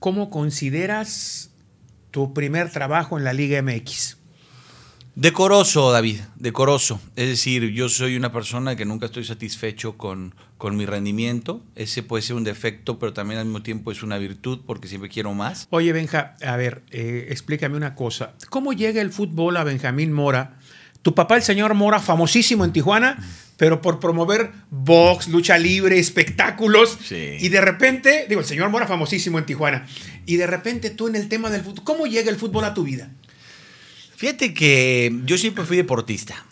¿Cómo consideras tu primer trabajo en la Liga MX? Decoroso, David, decoroso. Es decir, yo soy una persona que nunca estoy satisfecho con, con mi rendimiento. Ese puede ser un defecto, pero también al mismo tiempo es una virtud porque siempre quiero más. Oye, Benja, a ver, eh, explícame una cosa. ¿Cómo llega el fútbol a Benjamín Mora? Tu papá, el señor Mora, famosísimo en Tijuana, pero por promover box, lucha libre, espectáculos. Y de repente, digo, el señor Mora famosísimo en Tijuana. Y de repente tú en el tema del fútbol, ¿cómo llega el fútbol a tu vida? Fíjate que yo siempre fui deportista.